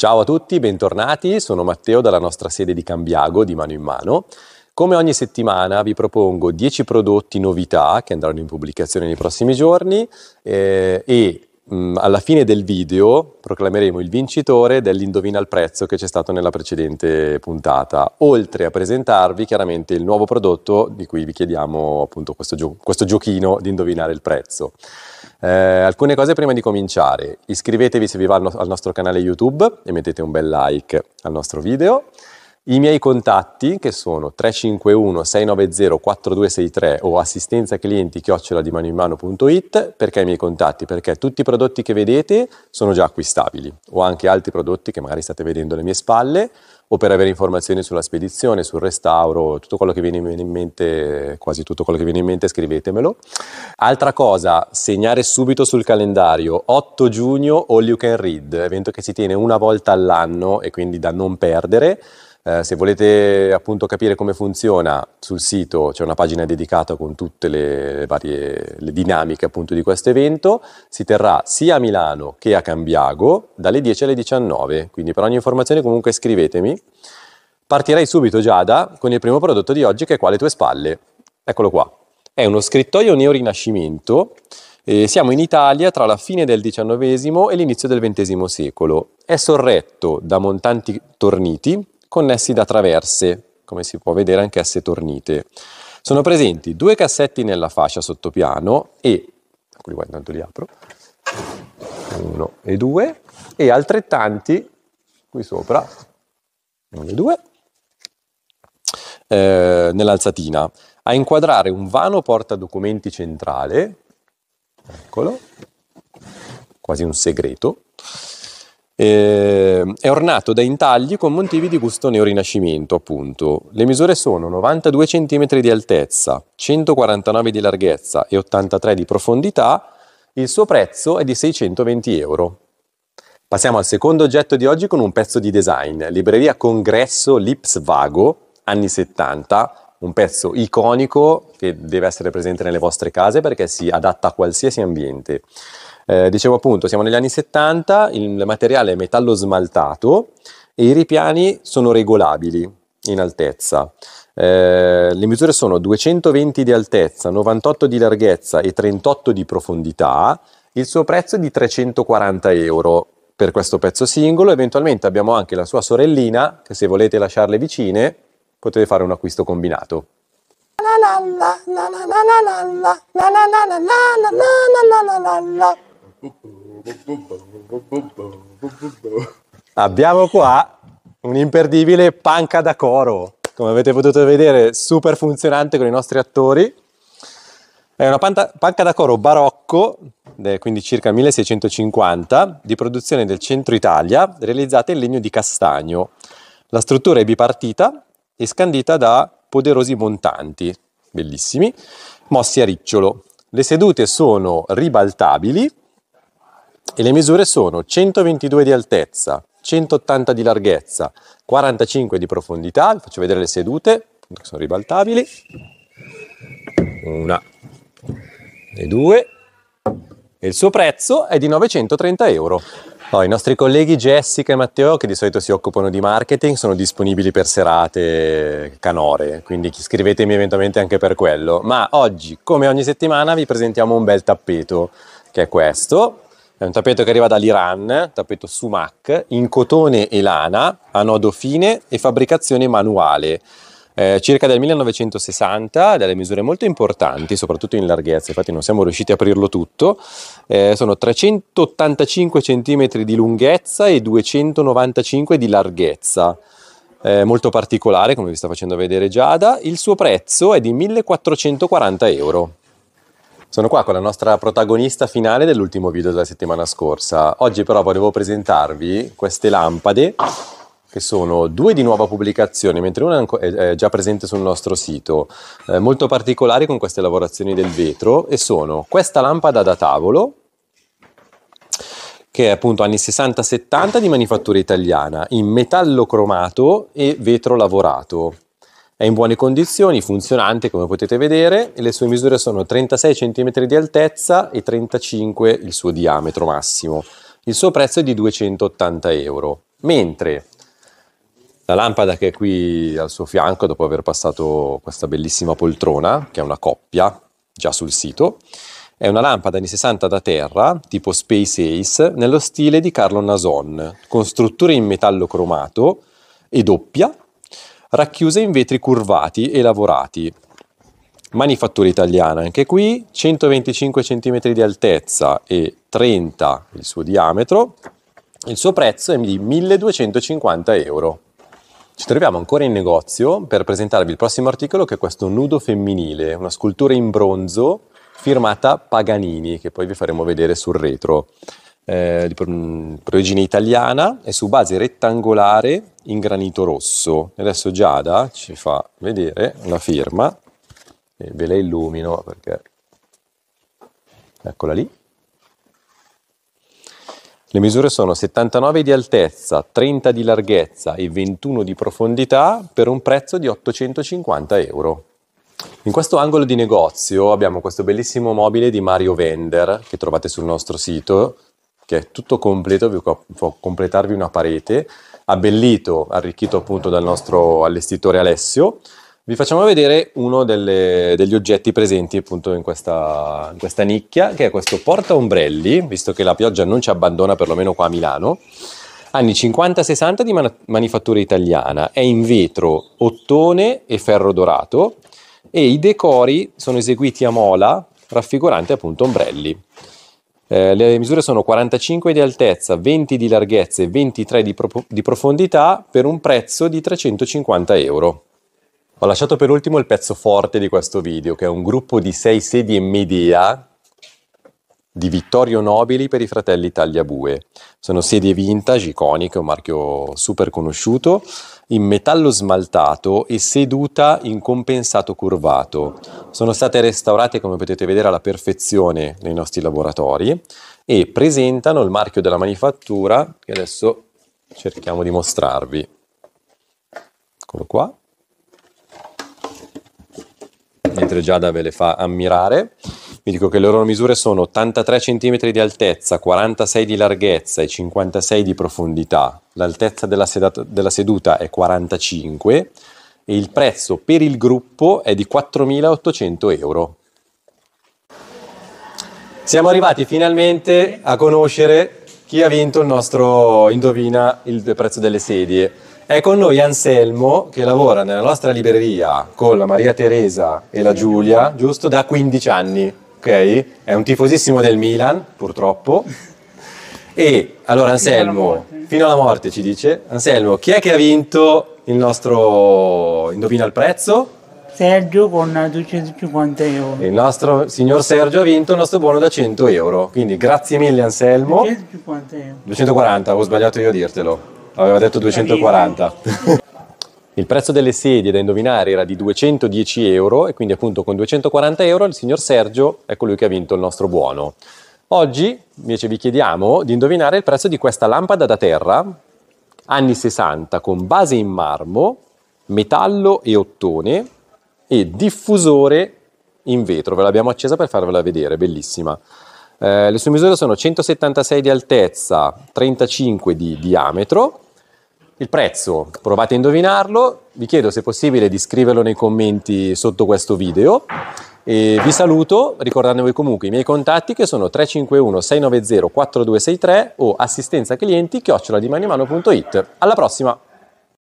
Ciao a tutti, bentornati, sono Matteo dalla nostra sede di Cambiago di Mano in Mano. Come ogni settimana vi propongo 10 prodotti novità che andranno in pubblicazione nei prossimi giorni eh, e mh, mm, alla fine del video proclameremo il vincitore dell'indovina il prezzo che c'è stato nella precedente puntata, oltre a presentarvi chiaramente il nuovo prodotto di cui vi chiediamo appunto questo, gio- questo giochino di indovinare il prezzo. Eh, alcune cose prima di cominciare, iscrivetevi se vi va al, no- al nostro canale YouTube e mettete un bel like al nostro video. I miei contatti che sono 351 690 4263 o assistenza clienti chiocciola di mano in mano.it perché i miei contatti? Perché tutti i prodotti che vedete sono già acquistabili o anche altri prodotti che magari state vedendo alle mie spalle o per avere informazioni sulla spedizione, sul restauro, tutto quello che viene in mente, quasi tutto quello che viene in mente, scrivetemelo. Altra cosa, segnare subito sul calendario 8 giugno All You Can Read, evento che si tiene una volta all'anno e quindi da non perdere. Eh, se volete appunto capire come funziona, sul sito c'è una pagina dedicata con tutte le varie le dinamiche appunto di questo evento. Si terrà sia a Milano che a Cambiago dalle 10 alle 19, quindi per ogni informazione comunque scrivetemi. Partirei subito Giada con il primo prodotto di oggi che è qua alle tue spalle. Eccolo qua. È uno scrittoio neorinascimento eh, siamo in Italia tra la fine del XIX e l'inizio del XX secolo. È sorretto da montanti torniti, connessi da traverse, come si può vedere anch'esse tornite. Sono presenti due cassetti nella fascia sottopiano e, eccoli qua intanto li apro, uno e due, e altrettanti qui sopra, uno e due, eh, nell'alzatina, a inquadrare un vano porta documenti centrale, eccolo, quasi un segreto, eh, è ornato da intagli con motivi di gusto neorinascimento, appunto. Le misure sono 92 cm di altezza, 149 di larghezza e 83 di profondità. Il suo prezzo è di 620 euro. Passiamo al secondo oggetto di oggi con un pezzo di design. Libreria Congresso Lips Vago, anni 70, un pezzo iconico che deve essere presente nelle vostre case perché si adatta a qualsiasi ambiente. Eh, dicevo appunto, siamo negli anni 70, il materiale è metallo smaltato e i ripiani sono regolabili in altezza. Eh, le misure sono 220 di altezza, 98 di larghezza e 38 di profondità. Il suo prezzo è di 340 euro per questo pezzo singolo. Eventualmente abbiamo anche la sua sorellina, che se volete lasciarle vicine potete fare un acquisto combinato. La la la la la la la la la la la la la la la la la la Abbiamo qua un imperdibile panca da coro, come avete potuto vedere, super funzionante con i nostri attori. È una panta, panca da coro barocco, quindi circa 1650, di produzione del centro Italia, realizzata in legno di castagno. La struttura è bipartita e scandita da poderosi montanti, bellissimi, mossi a ricciolo. Le sedute sono ribaltabili e le misure sono 122 di altezza, 180 di larghezza, 45 di profondità, vi faccio vedere le sedute, che sono ribaltabili, una e due, e il suo prezzo è di 930 euro. Oh, I nostri colleghi Jessica e Matteo, che di solito si occupano di marketing, sono disponibili per serate canore, quindi scrivetemi eventualmente anche per quello. Ma oggi, come ogni settimana, vi presentiamo un bel tappeto, che è questo, è un tappeto che arriva dall'Iran, tappeto sumac, in cotone e lana, a nodo fine e fabbricazione manuale. Eh, circa del 1960, delle misure molto importanti, soprattutto in larghezza, infatti non siamo riusciti a aprirlo tutto, eh, sono 385 cm di lunghezza e 295 di larghezza. Eh, molto particolare, come vi sta facendo vedere Giada, il suo prezzo è di 1440 euro. Sono qua con la nostra protagonista finale dell'ultimo video della settimana scorsa. Oggi però volevo presentarvi queste lampade che sono due di nuova pubblicazione, mentre una è già presente sul nostro sito, eh, molto particolari con queste lavorazioni del vetro e sono questa lampada da tavolo che è appunto anni 60-70 di manifattura italiana in metallo cromato e vetro lavorato. È in buone condizioni, funzionante come potete vedere, e le sue misure sono 36 cm di altezza e 35 il suo diametro massimo. Il suo prezzo è di 280 euro, mentre la lampada che è qui al suo fianco, dopo aver passato questa bellissima poltrona, che è una coppia già sul sito, è una lampada anni 60 da terra, tipo Space Ace, nello stile di Carlo Nason, con strutture in metallo cromato e doppia racchiuse in vetri curvati e lavorati. Manifattura italiana, anche qui, 125 cm di altezza e 30 il suo diametro, il suo prezzo è di 1250 euro. Ci troviamo ancora in negozio per presentarvi il prossimo articolo che è questo nudo femminile, una scultura in bronzo firmata Paganini che poi vi faremo vedere sul retro eh, di origine italiana è su base rettangolare in granito rosso. Adesso Giada ci fa vedere una firma e ve la illumino perché eccola lì. Le misure sono 79 di altezza, 30 di larghezza e 21 di profondità per un prezzo di 850 euro. In questo angolo di negozio abbiamo questo bellissimo mobile di Mario Vender che trovate sul nostro sito che è tutto completo, può completarvi una parete, abbellito, arricchito appunto dal nostro allestitore Alessio. Vi facciamo vedere uno delle, degli oggetti presenti appunto in questa, in questa nicchia, che è questo porta ombrelli, visto che la pioggia non ci abbandona perlomeno qua a Milano anni 50-60 di man- manifattura italiana, è in vetro, ottone e ferro dorato e i decori sono eseguiti a mola raffiguranti appunto ombrelli. Eh, le misure sono 45 di altezza, 20 di larghezza e 23 di, pro- di profondità per un prezzo di 350 euro. Ho lasciato per ultimo il pezzo forte di questo video, che è un gruppo di 6 sedie Medea di Vittorio Nobili per i fratelli Tagliabue. Sono sedie vintage, iconiche, un marchio super conosciuto, in metallo smaltato e seduta in compensato curvato. Sono state restaurate, come potete vedere, alla perfezione nei nostri laboratori e presentano il marchio della manifattura che adesso cerchiamo di mostrarvi. Eccolo qua. Mentre Giada ve le fa ammirare, vi dico che le loro misure sono 83 cm di altezza, 46 di larghezza e 56 di profondità. L'altezza della, sedata, della seduta è 45 e il prezzo per il gruppo è di 4.800 euro. Siamo arrivati finalmente a conoscere chi ha vinto il nostro Indovina il prezzo delle sedie. È con noi Anselmo che lavora nella nostra libreria con la Maria Teresa e la Giulia, giusto da 15 anni, ok? È un tifosissimo del Milan, purtroppo. E allora Anselmo, fino alla fino alla morte ci dice, Anselmo, chi è che ha vinto il nostro indovina il prezzo. Sergio con 250 euro. Il nostro signor Sergio ha vinto il nostro buono da 100 euro. Quindi grazie mille Anselmo. 250 euro. 240, avevo sbagliato io a dirtelo. Aveva detto 240. Il prezzo delle sedie da indovinare era di 210 euro e quindi appunto con 240 euro il signor Sergio è colui che ha vinto il nostro buono. Oggi invece vi chiediamo di indovinare il prezzo di questa lampada da terra anni 60 con base in marmo, metallo e ottone e diffusore in vetro. Ve l'abbiamo accesa per farvela vedere, bellissima. Eh, le sue misure sono 176 di altezza, 35 di diametro. Il prezzo, provate a indovinarlo, vi chiedo se è possibile di scriverlo nei commenti sotto questo video. E vi saluto ricordandovi comunque i miei contatti che sono 351 690 4263 o assistenza clienti chiocciola di manimano.it. Alla prossima!